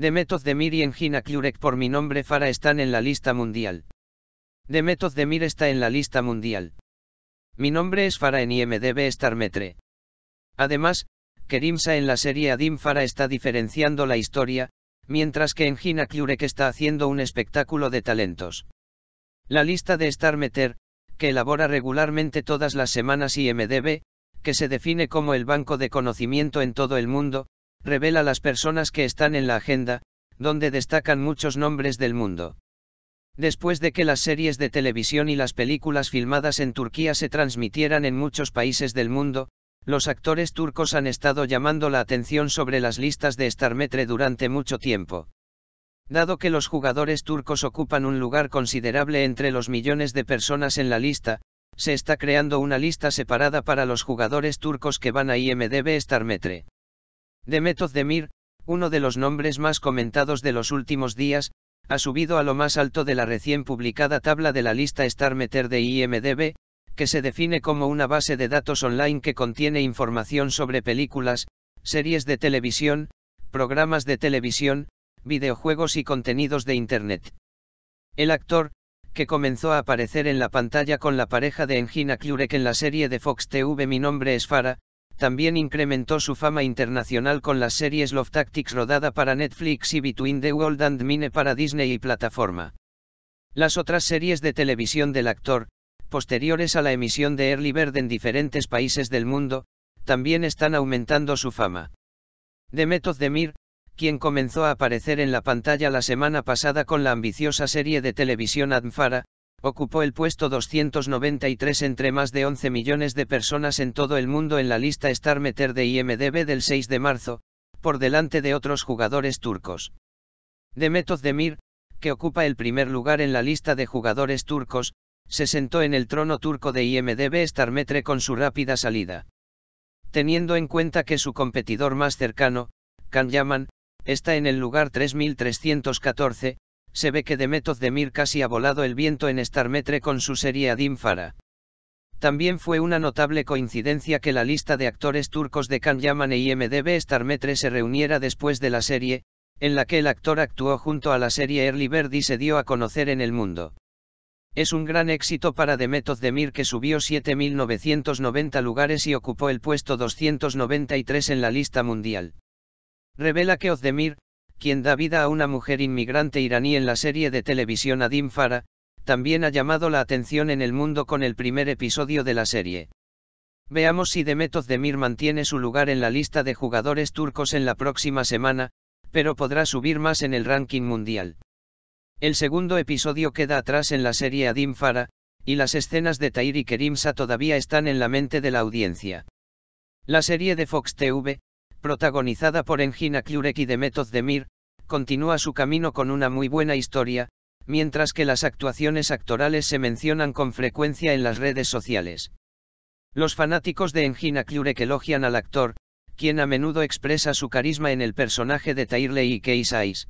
de Method de y Engina Klurek por mi nombre Fara están en la lista mundial. de Method de Mir está en la lista mundial. Mi nombre es Fara en IMDB Star Metre. Además, Kerimsa en la serie Adim Fara está diferenciando la historia, mientras que Engina Klurek está haciendo un espectáculo de talentos. La lista de Star Meter, que elabora regularmente todas las semanas IMDB, que se define como el banco de conocimiento en todo el mundo, revela las personas que están en la agenda, donde destacan muchos nombres del mundo. Después de que las series de televisión y las películas filmadas en Turquía se transmitieran en muchos países del mundo, los actores turcos han estado llamando la atención sobre las listas de Starmetre durante mucho tiempo. Dado que los jugadores turcos ocupan un lugar considerable entre los millones de personas en la lista, se está creando una lista separada para los jugadores turcos que van a IMDB Starmetre de Demir, uno de los nombres más comentados de los últimos días, ha subido a lo más alto de la recién publicada tabla de la lista Star Meter de IMDB, que se define como una base de datos online que contiene información sobre películas, series de televisión, programas de televisión, videojuegos y contenidos de Internet. El actor, que comenzó a aparecer en la pantalla con la pareja de Engina Klurek en la serie de Fox TV Mi nombre es Farah, también incrementó su fama internacional con las series Love Tactics rodada para Netflix y Between the World and Mine para Disney y plataforma. Las otras series de televisión del actor, posteriores a la emisión de Early Bird en diferentes países del mundo, también están aumentando su fama. de Demir, quien comenzó a aparecer en la pantalla la semana pasada con la ambiciosa serie de televisión Adfara, ocupó el puesto 293 entre más de 11 millones de personas en todo el mundo en la lista Star Meter de IMDB del 6 de marzo, por delante de otros jugadores turcos. Demet Demir, que ocupa el primer lugar en la lista de jugadores turcos, se sentó en el trono turco de IMDB Starmetre con su rápida salida. Teniendo en cuenta que su competidor más cercano, Can Yaman, está en el lugar 3314, se ve que Demet Demir casi ha volado el viento en Starmetre con su serie Adim También fue una notable coincidencia que la lista de actores turcos de Can Yaman y e IMDB Starmetre se reuniera después de la serie, en la que el actor actuó junto a la serie Early Bird y se dio a conocer en el mundo. Es un gran éxito para Demet Demir que subió 7.990 lugares y ocupó el puesto 293 en la lista mundial. Revela que Ozdemir, quien da vida a una mujer inmigrante iraní en la serie de televisión Adim Farah, también ha llamado la atención en el mundo con el primer episodio de la serie. Veamos si Demet Demir mantiene su lugar en la lista de jugadores turcos en la próxima semana, pero podrá subir más en el ranking mundial. El segundo episodio queda atrás en la serie Adim Farah, y las escenas de Tahir y Kerimsa todavía están en la mente de la audiencia. La serie de Fox TV, protagonizada por Engina Klurek y Demet Demir, continúa su camino con una muy buena historia, mientras que las actuaciones actorales se mencionan con frecuencia en las redes sociales. Los fanáticos de Engina Klurek elogian al actor, quien a menudo expresa su carisma en el personaje de Tairley y Keisais.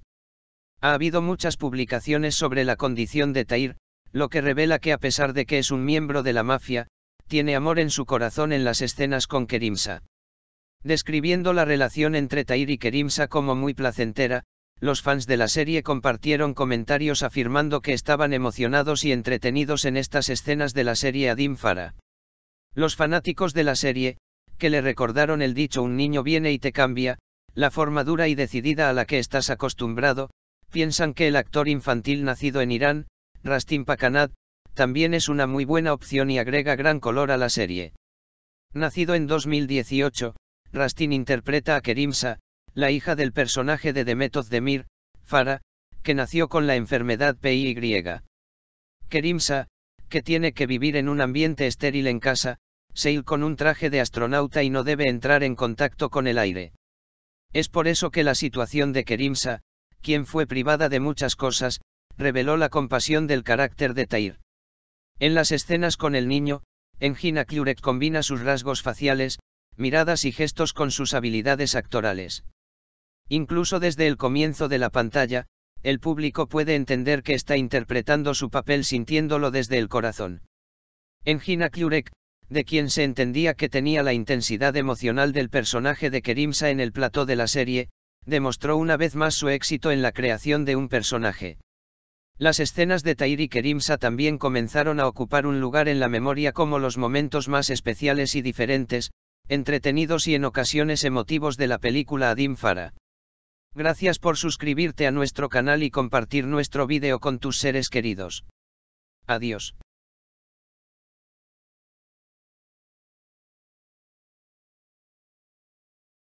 Ha habido muchas publicaciones sobre la condición de Tair, lo que revela que a pesar de que es un miembro de la mafia, tiene amor en su corazón en las escenas con Kerimsa. Describiendo la relación entre Tair y Kerimsa como muy placentera, los fans de la serie compartieron comentarios afirmando que estaban emocionados y entretenidos en estas escenas de la serie Adim Los fanáticos de la serie, que le recordaron el dicho un niño viene y te cambia, la forma dura y decidida a la que estás acostumbrado, piensan que el actor infantil nacido en Irán, Rastin Pakanat, también es una muy buena opción y agrega gran color a la serie. Nacido en 2018, Rastin interpreta a Kerimsa, la hija del personaje de de Demir, Fara, que nació con la enfermedad PY. Kerimsa, que tiene que vivir en un ambiente estéril en casa, se sale con un traje de astronauta y no debe entrar en contacto con el aire. Es por eso que la situación de Kerimsa, quien fue privada de muchas cosas, reveló la compasión del carácter de Tair. En las escenas con el niño, Engina Klurek combina sus rasgos faciales, miradas y gestos con sus habilidades actorales. Incluso desde el comienzo de la pantalla, el público puede entender que está interpretando su papel sintiéndolo desde el corazón. En Gina de quien se entendía que tenía la intensidad emocional del personaje de Kerimsa en el plató de la serie, demostró una vez más su éxito en la creación de un personaje. Las escenas de Tairi Kerimsa también comenzaron a ocupar un lugar en la memoria como los momentos más especiales y diferentes, entretenidos y en ocasiones emotivos de la película Adim Gracias por suscribirte a nuestro canal y compartir nuestro vídeo con tus seres queridos. Adiós.